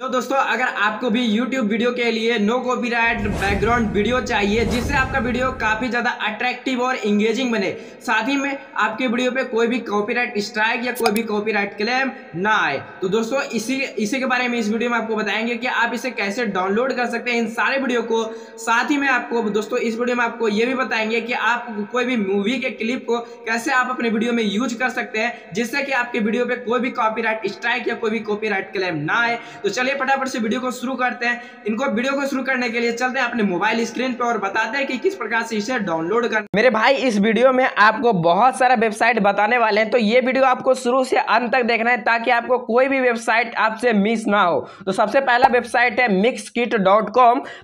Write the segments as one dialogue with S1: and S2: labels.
S1: तो दोस्तों अगर आपको भी YouTube वीडियो के लिए नो कॉपीराइट बैकग्राउंड वीडियो चाहिए जिससे आपका वीडियो काफ़ी ज़्यादा अट्रैक्टिव और इंगेजिंग बने साथ ही में आपके वीडियो पे कोई भी कॉपीराइट स्ट्राइक या कोई भी कॉपीराइट क्लेम ना आए तो दोस्तों इसी इसी के बारे में इस वीडियो में आपको बताएंगे कि आप इसे कैसे डाउनलोड कर सकते हैं इन सारे वीडियो को साथ ही में आपको दोस्तों इस वीडियो में आपको ये भी बताएंगे कि आप कोई भी मूवी के क्लिप को कैसे आप अपने वीडियो में यूज कर सकते हैं जिससे कि आपके वीडियो पर कोई भी कॉपी स्ट्राइक या कोई भी कॉपी क्लेम ना आए तो चलिए चलिए फटाफट से वीडियो को शुरू करते हैं इनको वीडियो को शुरू करने के लिए चलते हैं अपने मोबाइल स्क्रीन पर और बताते हैं कि किस प्रकार से इसे डाउनलोड कर मेरे भाई इस वीडियो में आपको बहुत सारा वेबसाइट बताने वाले हैं तो ये वीडियो आपको शुरू से अंत तक देखना है ताकि आपको कोई भी वेबसाइट आपसे मिस ना हो तो सबसे पहला वेबसाइट है मिक्स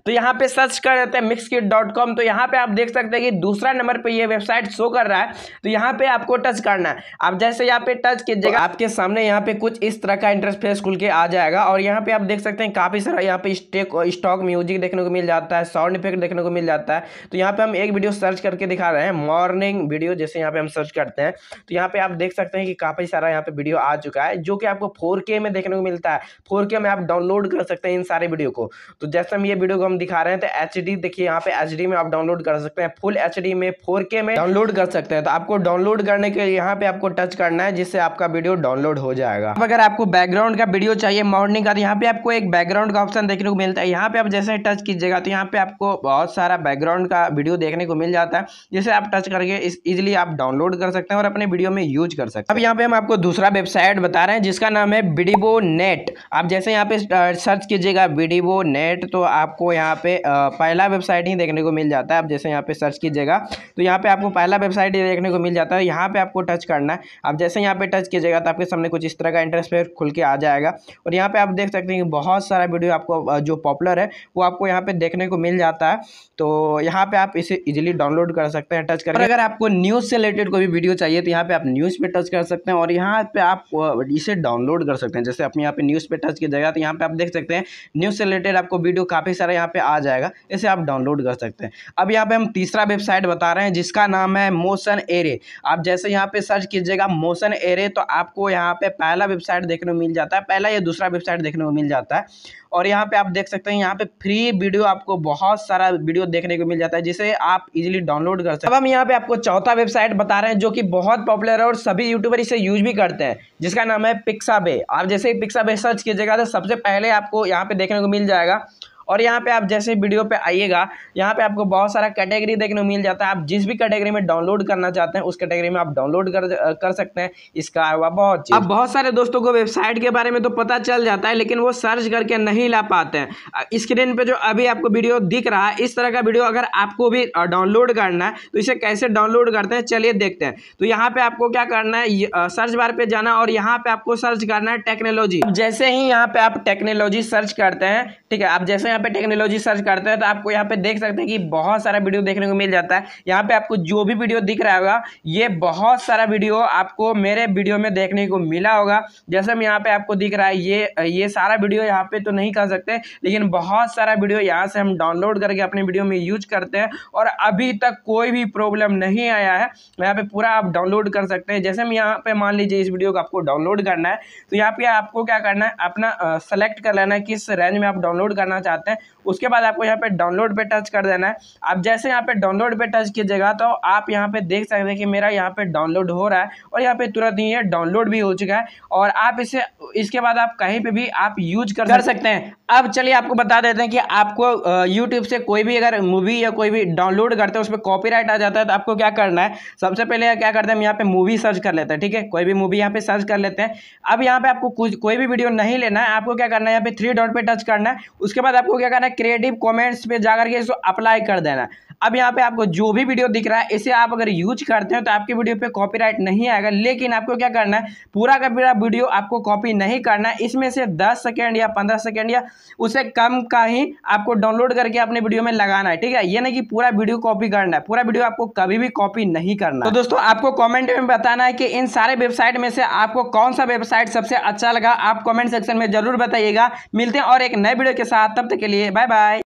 S1: तो यहाँ पे सर्च कर देते हैं मिक्स तो यहाँ पे आप देख सकते हैं कि दूसरा नंबर पर यह वेबसाइट शो कर रहा है तो यहाँ पे आपको टच करना है आप जैसे यहाँ पे टच कीजिएगा आपके सामने यहाँ पे कुछ इस तरह का इंटरफेस खुल के आ जाएगा और यहाँ पे आप देख सकते हैं काफ़ी सारा यहाँ पे स्टेक स्टॉक म्यूजिक देखने को मिल जाता है साउंड इफेक्ट देखने को मिल जाता है तो यहाँ पे हम एक वीडियो सर्च करके दिखा रहे हैं मॉर्निंग वीडियो जैसे यहाँ पे हम सर्च करते हैं तो यहाँ पे आप देख सकते हैं कि काफ़ी सारा यहाँ पे वीडियो आ चुका है जो कि आपको फोर में देखने को मिलता है फोर में आप डाउनलोड कर सकते हैं इन सारे वीडियो को तो जैसे हम ये वीडियो को हम दिखा रहे हैं तो एच देखिए यहाँ पे एच में आप डाउनलोड कर सकते हैं फुल एच में फोर में डाउनलोड कर सकते हैं तो आपको डाउनलोड करने के यहाँ पे आपको टच करना है जिससे आपका वीडियो डाउनलोड हो जाएगा अगर आपको बैकग्राउंड का वीडियो चाहिए मॉर्निंग का तो यहाँ पे पे आपको एक बैकग्राउंड का ऑप्शन देखने को मिलता है यहाँ पे आप जैसे टच कीजिएगा तो यहाँ पे आपको बहुत सारा बैकग्राउंड का वीडियो देखने को मिल जाता है जिसे आप टच करके इजिली आप डाउनलोड कर सकते हैं और अपने वीडियो में यूज कर सकते हैं अब यहाँ पे हम आपको दूसरा वेबसाइट बता रहे हैं जिसका नाम है बीडीबो नेट आप जैसे यहाँ पे सर्च कीजिएगा बीडीबो नेट तो आपको यहाँ पे पहला वेबसाइट ही देखने को मिल जाता है आप जैसे यहाँ पे सर्च कीजिएगा तो यहाँ पे आपको पहला वेबसाइट ही देखने को मिल जाता है यहाँ पे आपको टच करना है आप जैसे यहाँ पे टच कीजिएगा तो आपके सामने कुछ इस तरह का इंटरेस्ट खुल के आ जाएगा और यहाँ पे आप देख सकते हैं देखेंगे बहुत सारा वीडियो आपको जो पॉपुलर है वो आपको यहाँ पे देखने को मिल जाता है तो यहाँ पे आप इसे इजीली डाउनलोड कर सकते हैं टच करके अगर आपको न्यूज़ से रिलेटेड कोई भी वीडियो चाहिए तो यहाँ पे आप न्यूज़ पे टच कर सकते हैं और यहाँ पे आप इसे डाउनलोड कर सकते हैं जैसे आप यहाँ पे न्यूज़ पे टच की जगह तो यहाँ पे आप देख सकते हैं न्यूज़ से रिलेटेड आपको वीडियो काफ़ी सारा यहाँ पे आ जाएगा इसे आप डाउनलोड कर सकते हैं अब यहाँ पे हम तीसरा वेबसाइट बता रहे हैं जिसका नाम है मोशन एरे आप जैसे यहाँ पे सर्च कीजिएगा मोशन एरे तो आपको यहाँ पे पहला वेबसाइट देखने को मिल जाता है पहला या दूसरा वेबसाइट देखने को मिल जाता है और यहाँ पे आप देख सकते हैं यहाँ पे फ्री वीडियो आपको बहुत सारा वीडियो देखने को मिल जाता है जिसे आप इजीली डाउनलोड कर सकते हैं अब हम यहाँ पे आपको चौथा वेबसाइट बता रहे हैं जो कि बहुत पॉपुलर है और सभी यूट्यूबर इसे यूज भी करते हैं जिसका नाम है पिक्सा आप जैसे ही पिक्सा सर्च कीजिएगा तो सबसे पहले आपको यहाँ पे देखने को मिल जाएगा और यहाँ पे आप जैसे वीडियो पे आइएगा यहाँ पे आपको बहुत सारा कैटेगरी देखने को मिल जाता है आप जिस भी कैटेगरी में डाउनलोड करना चाहते हैं उस कैटेगरी में आप डाउनलोड कर कर सकते हैं इसका हुआ बहुत अब बहुत सारे दोस्तों को वेबसाइट के बारे में तो पता चल जाता है लेकिन वो सर्च करके नहीं ला पाते हैं स्क्रीन पर जो अभी आपको वीडियो दिख रहा है इस तरह का वीडियो अगर आपको भी डाउनलोड करना है तो इसे कैसे डाउनलोड करते हैं चलिए देखते हैं तो यहाँ पे आपको क्या करना है सर्च बार पे जाना और यहाँ पे आपको सर्च करना है टेक्नोलॉजी जैसे ही यहाँ पे आप टेक्नोलॉजी सर्च करते हैं ठीक है आप जैसे यहाँ पे टेक्नोलॉजी सर्च करते हैं तो आपको यहाँ पे देख सकते हैं कि बहुत सारा वीडियो देखने को मिल जाता है यहाँ पे आपको जो भी वीडियो दिख रहा होगा ये बहुत सारा वीडियो आपको मेरे वीडियो में देखने को मिला होगा जैसे हम यहाँ पे आपको दिख रहा है ये ये सारा वीडियो यहाँ पे तो नहीं कर सकते लेकिन बहुत सारा वीडियो यहाँ से हम डाउनलोड करके अपने वीडियो में यूज करते हैं और अभी तक कोई भी प्रॉब्लम नहीं आया है यहाँ पे पूरा आप डाउनलोड कर सकते हैं जैसे हम यहाँ पे मान लीजिए इस वीडियो को आपको डाउनलोड करना है तो यहाँ पे आपको क्या करना है अपना सेलेक्ट कर लेना है किस रेंज में आप डाउनलोड करना चाहते जाते हैं उसके बाद आपको यहाँ पे डाउनलोड पे टच कर देना है आप जैसे यहाँ पे डाउनलोड पे टच कीजिएगा तो आप यहाँ पे देख सकते हैं कि मेरा यहाँ पे डाउनलोड हो रहा है और यहाँ पे तुरंत ही ये डाउनलोड भी हो चुका है और आप इसे इसके बाद आप कहीं पर भी आप यूज कर, कर सकते हैं अब चलिए आपको बता देते हैं कि आपको यूट्यूब से कोई भी अगर मूवी या कोई भी डाउनलोड करते हैं उस पर कॉपी आ जाता है तो आपको क्या करना है सबसे पहले क्या करते हैं हम यहाँ पे मूवी सर्च कर लेते हैं ठीक है कोई भी मूवी यहाँ पे सर्च कर लेते हैं अब यहाँ पे आपको कुछ कोई भी वीडियो नहीं लेना है आपको क्या करना है यहाँ पे थ्री डॉट पे टच करना है उसके बाद आपको क्या करना है क्रिएटिव कमेंट्स पे जाकर के इसको अप्लाई कर देना है अब यहाँ पे आपको जो भी वीडियो दिख रहा है इसे आप अगर यूज करते हैं तो आपकी वीडियो पे कॉपीराइट नहीं आएगा लेकिन आपको क्या करना है पूरा का पूरा वीडियो आपको कॉपी नहीं करना है इसमें से दस सेकेंड या पंद्रह सेकेंड या उसे कम का ही आपको डाउनलोड करके अपने वीडियो में लगाना है ठीक है ये नहीं कि पूरा वीडियो कॉपी करना है पूरा वीडियो आपको कभी भी कॉपी नहीं करना तो दोस्तों आपको कॉमेंट में बताना है कि इन सारे वेबसाइट में से आपको कौन सा वेबसाइट सबसे अच्छा लगा आप कॉमेंट सेक्शन में जरूर बताइएगा मिलते हैं और एक नए वीडियो के साथ तब तक के लिए बाय बाय